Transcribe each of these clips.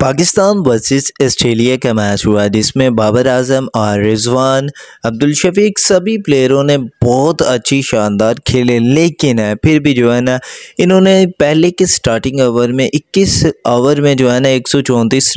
Pakistan versus Australia का match हुआ जिसमें बाबर आजम और रिजवान अब्दुल शफीक सभी प्लेयरों ने बहुत अच्छी शानदार खेले लेकिन फिर भी जो है ना इन्होंने पहले के स्टार्टिंग ओवर में 21 ओवर में जो है ना एक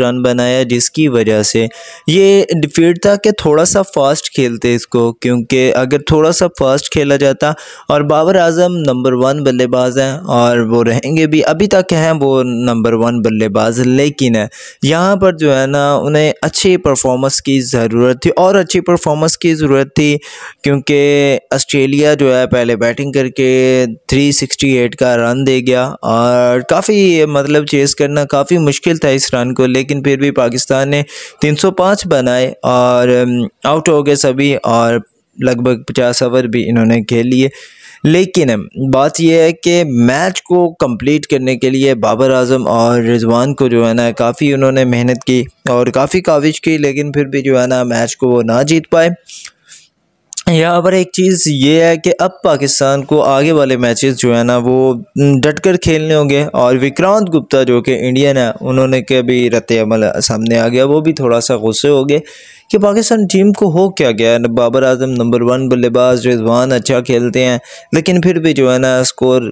रन बनाया जिसकी वजह से ये डिफीट था कि थोड़ा सा फास्ट खेलते इसको क्योंकि अगर थोड़ा सा फास्ट खेला जाता और बाबर आजम नंबर वन बल्लेबाज हैं और वो रहेंगे भी अभी तक हैं वो नंबर वन बल्लेबाज लेकिन है यहाँ पर जो है ना उन्हें अच्छे परफॉर्मेंस की ज़रूरत थी और अच्छी परफॉर्मेंस की ज़रूरत थी क्योंकि ऑस्ट्रेलिया जो है पहले बैटिंग करके 368 का रन दे गया और काफ़ी मतलब चेस करना काफ़ी मुश्किल था इस रन को लेकिन फिर भी पाकिस्तान ने 305 बनाए और आउट um, हो गए सभी और लगभग पचास ओवर भी इन्होंने खेल लिए लेकिन बात यह है कि मैच को कंप्लीट करने के लिए बाबर आजम और रिजवान को जो है ना काफ़ी उन्होंने मेहनत की और काफ़ी काविश की लेकिन फिर भी जो है ना मैच को वो ना जीत पाए यहाँ पर एक चीज़ ये है कि अब पाकिस्तान को आगे वाले मैचेस जो है ना वो डट कर खेलने होंगे और विक्रांत गुप्ता जो कि इंडियन है उन्होंने के भी रत अमल सामने आ गया वो भी थोड़ा सा गुस्से हो गए कि पाकिस्तान टीम को हो क्या गया बाबर आजम नंबर वन बल्लेबाज रिजवान अच्छा खेलते हैं लेकिन फिर भी जो है ना स्कोर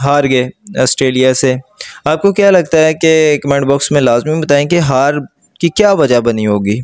हार गए ऑस्ट्रेलिया से आपको क्या लगता है कि कमेंट बॉक्स में लाजमी बताएँ कि हार की क्या वजह बनी होगी